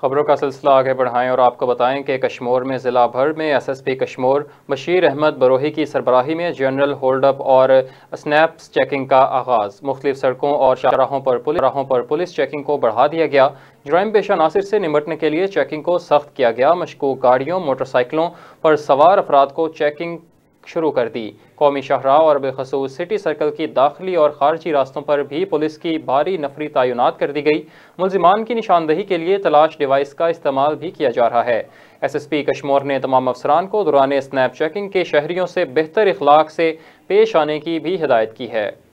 खबरों का सिलसिला आगे बढ़ाएं और आपको बताएं कि कश्मीर में ज़िला भर में एसएसपी कश्मीर बशीर अहमद बरोही की सरबराही में जनरल होल्डअप और स्नैप्स चेकिंग का आगाज़ मुख्तलिफ सड़कों और शाहराहों पर पुलिस राहों पर पुलिस चेकिंग को बढ़ा दिया गया जराइम पेशा नासिर से निमटने के लिए चेकिंग को सख्त किया गया मशकूक गाड़ियों मोटरसाइकिलों पर सवार अफराद को चेकिंग शुरू कर दी कौमी शाहरा और बेखसूस सिटी सर्कल की दाखिली और खारजी रास्तों पर भी पुलिस की भारी नफरी तैनात कर दी गई मुलजमान की निशानदही के लिए तलाश डिवाइस का इस्तेमाल भी किया जा रहा है एस एस पी कश्मोर ने तमाम अफसरान को दौरान स्नैप चेकिंग के शहरीों से बेहतर इखलाक से पेश आने की भी हिदायत की है